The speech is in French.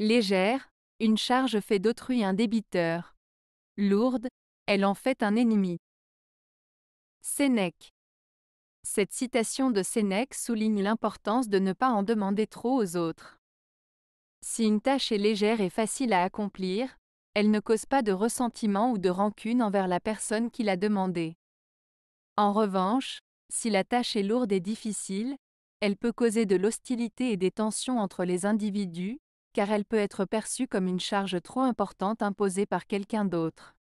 Légère, une charge fait d'autrui un débiteur. Lourde, elle en fait un ennemi. Sénèque. Cette citation de Sénèque souligne l'importance de ne pas en demander trop aux autres. Si une tâche est légère et facile à accomplir, elle ne cause pas de ressentiment ou de rancune envers la personne qui l'a demandée. En revanche, si la tâche est lourde et difficile, elle peut causer de l'hostilité et des tensions entre les individus, car elle peut être perçue comme une charge trop importante imposée par quelqu'un d'autre.